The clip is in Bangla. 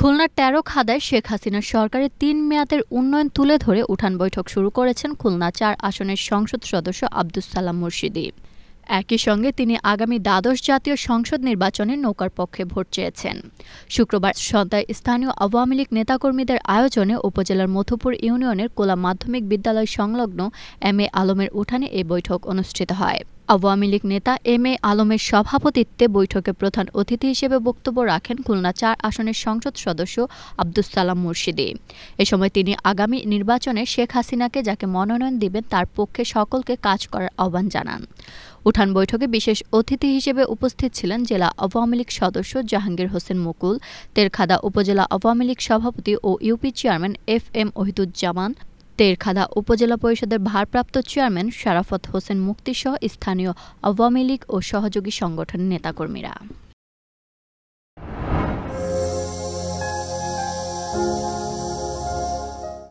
খুলনার তেরো খাদায় শেখ হাসিনার সরকারের তিন মেয়াদের উন্নয়ন তুলে ধরে উঠান বৈঠক শুরু করেছেন খুলনা চার আসনের সংসদ সদস্য আব্দুল সালাম মুর্শিদি একই সঙ্গে তিনি আগামী দ্বাদশ জাতীয় সংসদ নির্বাচনে নৌকার পক্ষে ভোট চেয়েছেন শুক্রবার সন্ধ্যায় স্থানীয় আওয়ামী লীগ নেতাকর্মীদের আয়োজনে উপজেলার মথুপুর ইউনিয়নের কোলা মাধ্যমিক বিদ্যালয় সংলগ্ন এম এ আলমের উঠানে এই বৈঠক অনুষ্ঠিত হয় আওয়ামী লীগ নেতা এম এ আলমের সভাপতিত্বে বৈঠকে প্রধান অতিথি হিসেবে বক্তব্য রাখেন খুলনা চার আসনের সংসদ সদস্য আব্দুস সালাম মুর্শিদি এ সময় তিনি আগামী নির্বাচনে শেখ হাসিনাকে যাকে মনোনয়ন দিবেন তার পক্ষে সকলকে কাজ করার আহ্বান জানান উঠান বৈঠকে বিশেষ অতিথি হিসেবে উপস্থিত ছিলেন জেলা আওয়ামী লীগ সদস্য জাহাঙ্গীর হোসেন মুকুল তেরখাদা উপজেলা আওয়ামী লীগ সভাপতি ও UP chairman F M Ohiduzzaman Terkhada উপজেলা পরিষদের ভারপ্রাপ্ত চেয়ারম্যান শারাফত হোসেন মুক্তিসহ স্থানীয় আওয়ামী লীগ ও সহযোগী সংগঠনের নেতাকর্মীরা